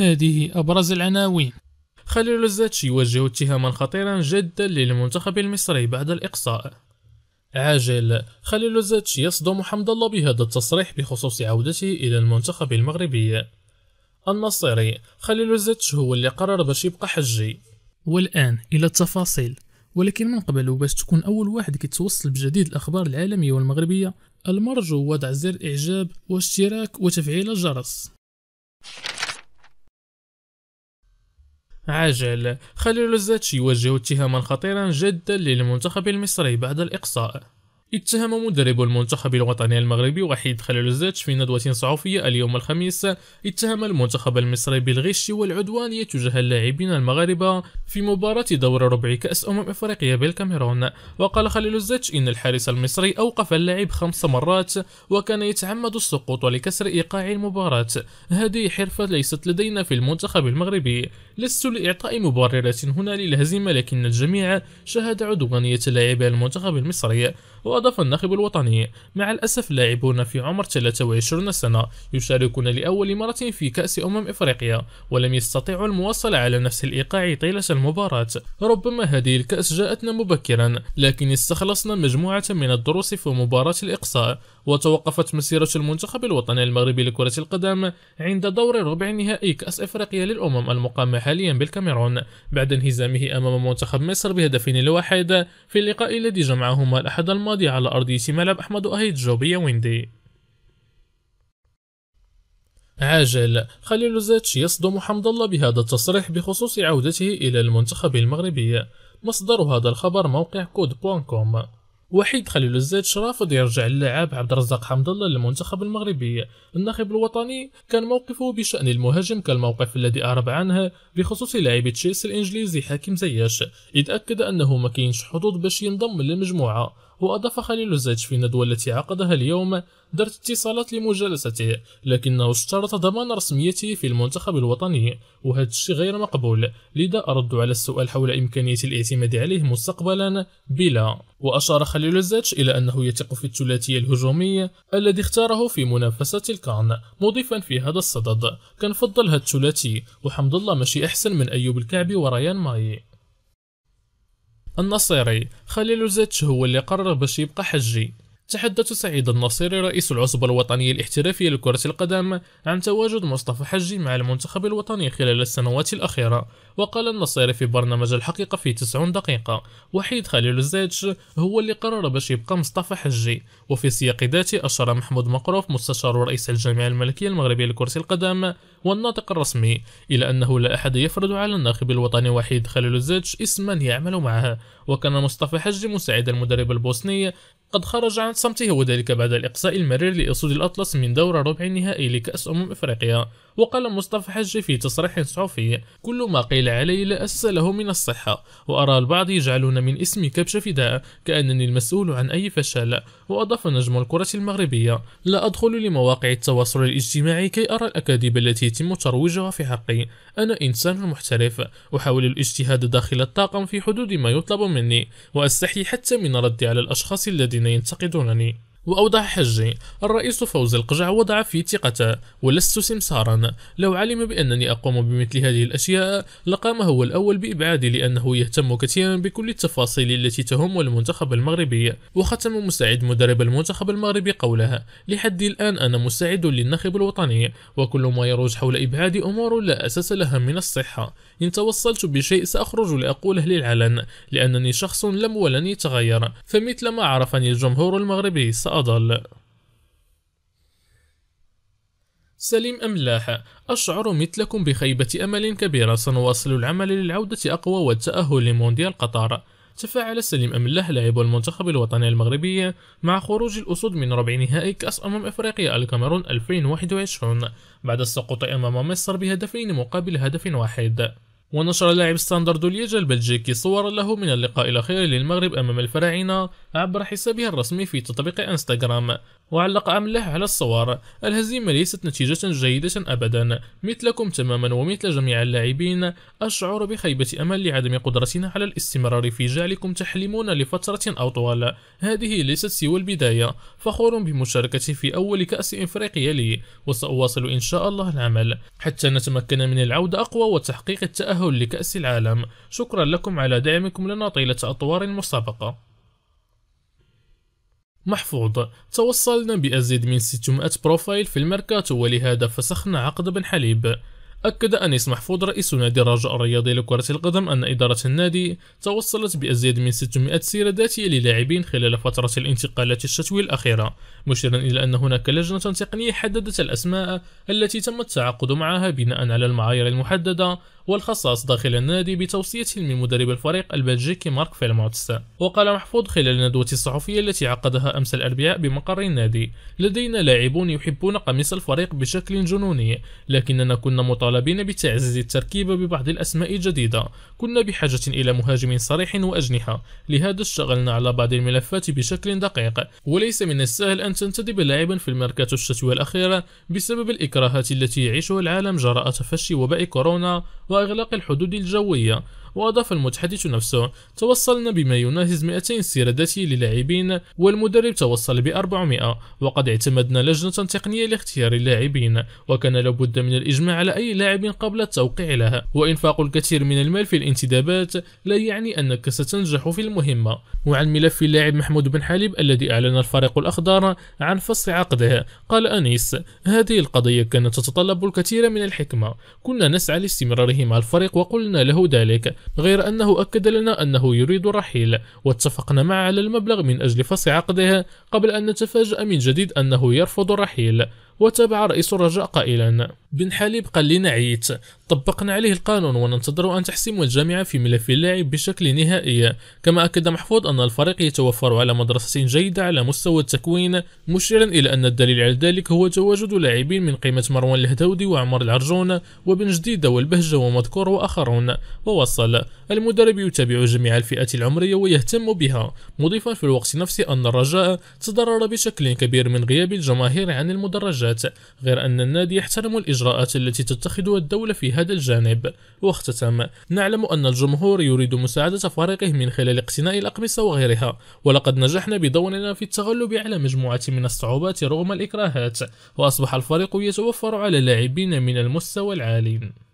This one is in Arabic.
هذه أبرز العناوين خليل الزاتش يوجه اتهاما خطيرا جدا للمنتخب المصري بعد الإقصاء عاجل خليل الزاتش يصدم حمد الله بهذا التصريح بخصوص عودته إلى المنتخب المغربي النصيري خليل الزاتش هو اللي قرر باش يبقى حجي والآن إلى التفاصيل ولكن من قبل باش تكون أول واحد كيتوصل بجديد الأخبار العالمية والمغربية المرجو وضع زر إعجاب واشتراك وتفعيل الجرس you عجل خليل الزاتش يوجه اتهاما خطيرا جدا للمنتخب المصري بعد الإقصاء اتهم مدرب المنتخب الوطني المغربي وحيد خليل الزاتش في ندوة صحفية اليوم الخميس اتهم المنتخب المصري بالغش والعدوانية تجاه اللاعبين المغاربة في مباراة دور ربع كأس أمم إفريقيا بالكاميرون وقال خليل الزاتش إن الحارس المصري أوقف اللاعب خمس مرات وكان يتعمد السقوط لكسر إيقاع المباراة هذه حرفة ليست لدينا في المنتخب المغربي لست لإعطاء مبررات هنا للهزيمة لكن الجميع شهد عدوانية لاعبي المنتخب المصري وأضاف الناخب الوطني مع الأسف لاعبون في عمر 23 سنة يشاركون لأول مرة في كأس أمم إفريقيا ولم يستطيعوا المواصلة على نفس الإيقاع طيلة المباراة ربما هذه الكأس جاءتنا مبكرا لكن استخلصنا مجموعة من الدروس في مباراة الإقصاء وتوقفت مسيرة المنتخب الوطني المغربي لكرة القدم عند دور ربع نهائي كأس إفريقيا للأمم المقامة حاليا بالكاميرون بعد انهزامه أمام منتخب مصر بهدفين لواحد في اللقاء الذي جمعهما الأحد الماضي على أرضية ملعب أحمد جوبيا ويندي عاجل خليل زاتش يصدم حمد الله بهذا التصريح بخصوص عودته إلى المنتخب المغربي مصدر هذا الخبر موقع كود بوان كوم وحيد خليل الزيتش رافض يرجع اللاعب عبد الرزاق حمد الله للمنتخب المغربي الناخب الوطني كان موقفه بشأن المهاجم كالموقف الذي أعرب عنه بخصوص لاعب تشيلسي الإنجليزي حاكم زياش إذ أكد أنه ما كاينش حظوظ باش ينضم للمجموعة وأضاف خليل الزيتش في الندوة التي عقدها اليوم درت اتصالات لمجالسته لكنه اشترط ضمان رسميته في المنتخب الوطني وهذا الشيء غير مقبول لذا أرد على السؤال حول إمكانية الاعتماد عليه مستقبلا بلا وأشار خليل الزاتش إلى أنه يثق في الثلاثي الهجومي الذي اختاره في منافسة الكان مضيفا في هذا الصدد كان فضل هذا الثلاثي وحمد الله ماشي أحسن من أيوب الكعبي وريان ماي النصيري خليل زيتش هو اللي قرر باش يبقى حجي تحدث سعيد النصيري رئيس العصبة الوطنية الاحترافية لكرة القدم عن تواجد مصطفى حجي مع المنتخب الوطني خلال السنوات الأخيرة وقال النصيري في برنامج الحقيقة في 90 دقيقة وحيد خليل الزيتش هو اللي قرر باش يبقى مصطفى حجي وفي سياق ذاته أشار محمود مقروف مستشار رئيس الجامعة الملكية المغربية لكرة القدم والناطق الرسمي إلى أنه لا أحد يفرض على الناخب الوطني وحيد خليل الزيتش اسما يعمل معه وكان مصطفى حجي مساعد المدرب البوسني قد خرج عن صمته وذلك بعد الإقصاء المرير لأسود الأطلس من دور ربع النهائي لكأس أمم إفريقيا وقال مصطفى حجي في تصريح صحفي كل ما قيل علي لا أسس له من الصحة وأرى البعض يجعلون من اسمي كبش فداء كأنني المسؤول عن أي فشل وأضاف نجم الكرة المغربية لا أدخل لمواقع التواصل الاجتماعي كي أرى الأكاذيب التي يتم ترويجها في حقي أنا إنسان محترف أحاول الاجتهاد داخل الطاقم في حدود ما يطلب مني وأستحي حتى من ردي على الأشخاص الذين الذين ينتقدونني وأوضح حجي الرئيس فوز القجع وضع في ثقته ولست سمسارا لو علم بأنني أقوم بمثل هذه الأشياء لقام هو الأول بإبعادي لأنه يهتم كثيرا بكل التفاصيل التي تهم المنتخب المغربي وختم مساعد مدرب المنتخب المغربي قولها لحد الآن أنا مستعد للنخب الوطني وكل ما يروج حول إبعاد أمور لا أساس لها من الصحة إن توصلت بشيء سأخرج لأقوله للعلن لأنني شخص لم ولن يتغير فمثل ما عرفني الجمهور المغربي سأ أضل سليم أملاح أشعر مثلكم بخيبة أمل كبيرة سنواصل العمل للعودة أقوى والتأهل لمونديال قطر تفاعل سليم أملاح لاعب المنتخب الوطني المغربي مع خروج الأسود من ربع نهائي كأس أمم أفريقيا الكاميرون 2021 بعد السقوط أمام مصر بهدفين مقابل هدف واحد ونشر اللاعب ستاندرد دوليجا البلجيكي صورا له من اللقاء الأخير للمغرب أمام الفراعنة عبر حسابه الرسمي في تطبيق انستغرام وعلق أمله على الصور الهزيمة ليست نتيجة جيدة أبدا مثلكم تماما ومثل جميع اللاعبين أشعر بخيبة أمل لعدم قدرتنا على الاستمرار في جعلكم تحلمون لفترة أو طوال هذه ليست سوى البداية فخور بمشاركتي في أول كأس إفريقيا لي وسأواصل إن شاء الله العمل حتى نتمكن من العودة أقوى وتحقيق التأهل التأهل لكأس العالم شكرا لكم على دعمكم لنا طيلة أطوار المسابقة محفوظ توصلنا بأزيد من 600 بروفايل في المركات ولهذا فسخنا عقد بن حليب أكد أنيس محفوظ رئيس نادي الرجاء الرياضي لكرة القدم أن إدارة النادي توصلت بأزيد من 600 سيرة ذاتية للاعبين خلال فترة الانتقالات الشتوية الأخيرة مشيرا إلى أن هناك لجنة تقنية حددت الأسماء التي تم التعاقد معها بناء على المعايير المحددة والخصاص داخل النادي بتوصية من مدرب الفريق البلجيكي مارك فيلموتس وقال محفوظ خلال الندوة الصحفية التي عقدها أمس الأربعاء بمقر النادي لدينا لاعبون يحبون قميص الفريق بشكل جنوني لكننا كنا مطالبين بتعزيز التركيبة ببعض الأسماء الجديدة كنا بحاجة إلى مهاجم صريح وأجنحة لهذا اشتغلنا على بعض الملفات بشكل دقيق وليس من السهل أن تنتدب لاعبا في الميركاتو الشتوي الأخير بسبب الإكراهات التي يعيشها العالم جراء تفشي وباء كورونا و وإغلاق الحدود الجوية وأضاف المتحدث نفسه توصلنا بما يناهز 200 استيرادات للاعبين والمدرب توصل ب 400 وقد اعتمدنا لجنة تقنية لاختيار اللاعبين وكان لابد من الإجماع على أي لاعب قبل التوقيع لها وإنفاق الكثير من المال في الانتدابات لا يعني أنك ستنجح في المهمة وعن ملف اللاعب محمود بن حالب الذي أعلن الفريق الأخضر عن فصل عقده قال أنيس هذه القضية كانت تتطلب الكثير من الحكمة كنا نسعى لاستمراره مع الفريق وقلنا له ذلك غير أنه أكد لنا أنه يريد الرحيل واتفقنا معه على المبلغ من أجل فصل عقده قبل أن نتفاجأ من جديد أنه يرفض الرحيل وتابع رئيس الرجاء قائلا بن حليب قال لنا نعيت طبقنا عليه القانون وننتظر أن تحسم الجامعة في ملف اللاعب بشكل نهائي كما أكد محفوظ أن الفريق يتوفر على مدرسة جيدة على مستوى التكوين مشيرا إلى أن الدليل على ذلك هو تواجد لاعبين من قيمة مروان الهدودي وعمر العرجون وبن جديدة والبهجة ومذكور وآخرون ووصل المدرب يتابع جميع الفئات العمرية ويهتم بها مضيفا في الوقت نفسه أن الرجاء تضرر بشكل كبير من غياب الجماهير عن المدرجات الخروجات غير أن النادي يحترم الإجراءات التي تتخذها الدولة في هذا الجانب واختتم نعلم أن الجمهور يريد مساعدة فريقه من خلال اقتناء الأقمصة وغيرها ولقد نجحنا بدورنا في التغلب على مجموعة من الصعوبات رغم الإكراهات وأصبح الفريق يتوفر على لاعبين من المستوى العالي